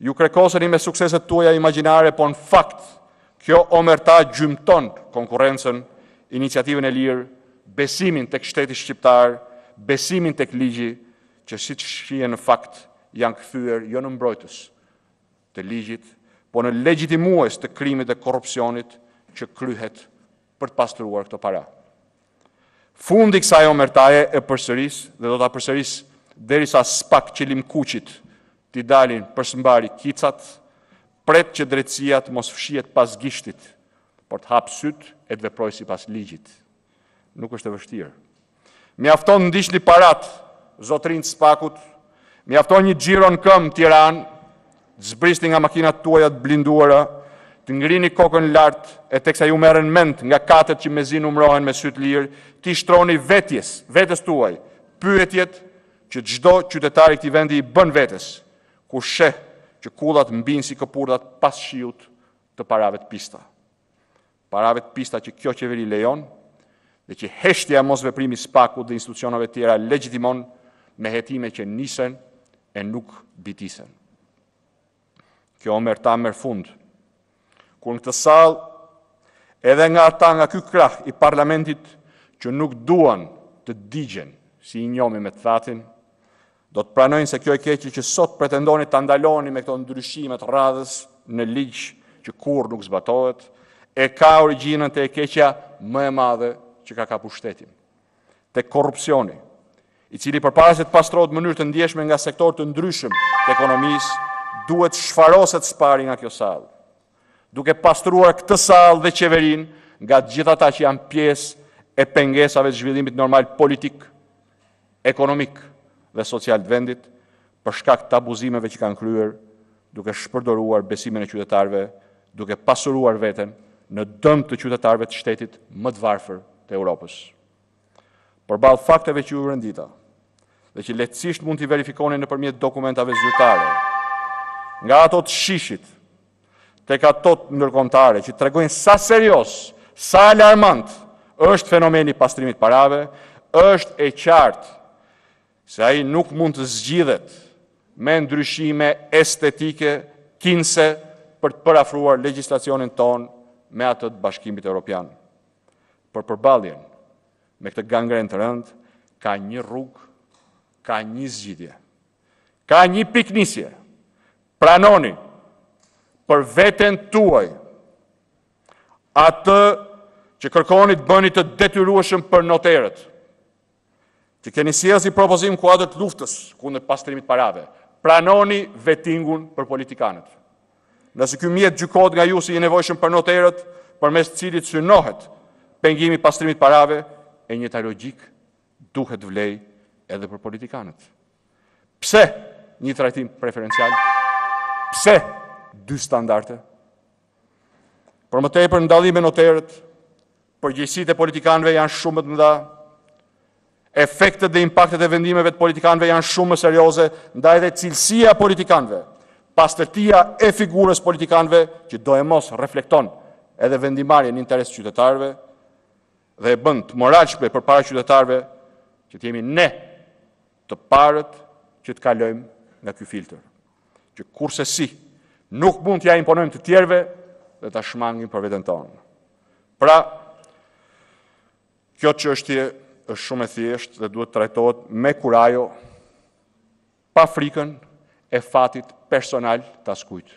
ju krekoseni me sukseset tuaja imaginare, po në fakt, kjo omerta gjymton konkurencen, iniciativën e lirë, besimin të kështetit shqiptar, besimin të këligji, që si të shqie në fakt, janë këthyër jo në mbrojtës të ligjit, po në legjitimues të krimit dhe korupcionit që kryhet për të pastruar këto para. Fundi kësa e omertaje e përsëris, dhe do të përsëris dheri sa spak qilim kuqit, t'i dalin për sëmbari kicat, pret që drecijat mos fshiet pas gishtit, por t'hap syt e t'veproj si pas ligjit. Nuk është e vështirë. Mi afton në dishtë një parat, zotrinë spakut, mi afton një gjiro në këmë tiran, të zbristi nga makinat tuajat blinduara, të ngrini kokën lartë, e teksa ju meren mend nga katët që me zinë umrohen me sytë lirë, ti shtroni vetjes, vetës tuaj, pyetjet që gjdo qytetari këti vendi i bën vetës, kur sheh që kullat mbinë si këpurdat pas shiut të parave të pista. Parave të pista që kjo qeveri lejon, dhe që heshtja mos veprimi spaku dhe institucionove tjera legjitimon me hetime që nisen e nuk bitisen. Kjo omer ta mërë fund, kur në të sal, edhe nga ta nga ky krah i parlamentit që nuk duan të digjen si i njomi me të thatin, do të pranojnë se kjo e keqë që sot pretendoni të andaloni me këto ndryshimet radhës në liqë që kur nuk zbatohet, e ka originën të e keqëja më e madhe që ka ka pushtetim. Të korupcioni, i cili për pare se të pastrojt mënyrë të ndjeshme nga sektor të ndryshëm të ekonomisë, duhet shfaroset spari nga kjo salë, duke pastruar këtë salë dhe qeverin nga gjitha ta që janë pjesë e pengesave të zhvillimit normal politik, ekonomikë, dhe social të vendit për shkak të abuzimeve që kanë kryer, duke shpërdoruar besimin e qytetarëve, duke pasuruar veten në dëm të qytetarëve të shtetit më të varfër të Europës. Përballë fakteve që ju rendita dhe që lehtësisht mund t'i verifikoni nëpërmjet dokumentave zyrtare, nga ato të shishit tek ato ndërkombëtare që tregojnë sa serioz, sa alarmant është fenomeni pastrimit parave, është e qartë se aji nuk mund të zgjidhet me ndryshime estetike, kinse, për të përafruar legislacionin ton me atët bashkimit Europian. Për përbaljen me këtë gangren të rënd, ka një rrug, ka një zgjidhje, ka një piknisje, pranoni për veten tuaj, atë që kërkonit bëni të detyrueshëm për noterët, që keni si e zi propozim kuadrët luftës kundër pastrimit parave, pranoni vetingun për politikanët. Nëse kjo mjetë gjukot nga ju si i nevojshëm për noterët, për mes cilit synohet pengimi pastrimit parave, e një taj logik duhet vlej edhe për politikanët. Pse një trajtim preferencial? Pse dy standarte? Për më tepër në dalime noterët, përgjësit e politikanëve janë shumët në da, Efektet dhe impaktet e vendimeve të politikanëve janë shumë më serioze, ndaj dhe cilësia politikanëve, pastërtia e figurës politikanëve që do e mos reflekton edhe vendimarje në interes qytetarëve dhe e bënd të moralshme për para qytetarëve që të jemi ne të parët që të kalojmë nga kjo filtr, që kurse si nuk mund të ja imponojmë të tjerve dhe të shmangin për vetën tonë. Pra, kjo që është tje, është shumë e thjeshtë dhe duhet të trajtohet me kurajo pa frikën e fatit personal të askujt.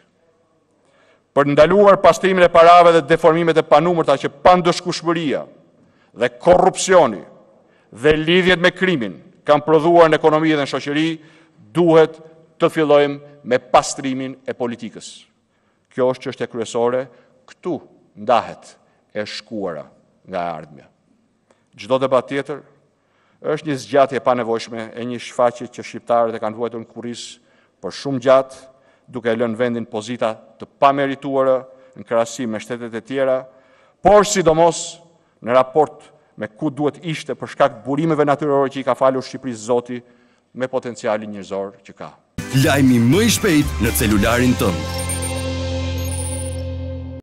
Për ndaluar pastrimin e parave dhe deformimet e panumër ta që pandëshkushmëria dhe korupcioni dhe lidhjet me krimin kam prodhuar në ekonomi dhe në shoqeri, duhet të fillojmë me pastrimin e politikës. Kjo është që është e kryesore, këtu ndahet e shkuara nga ardhme gjdo debat tjetër, është një zgjatje pa nevojshme e një shfaqit që shqiptarët e kanë vuajtur në kuris për shumë gjatë, duke e lënë vendin pozita të pa merituarë në krasi me shtetet e tjera, por sidomos në raport me ku duhet ishte për shkakt burimeve natyrore që i ka falur Shqipëris Zoti me potenciali njërzor që ka. Lajmi më i shpejt në celularin tëmë.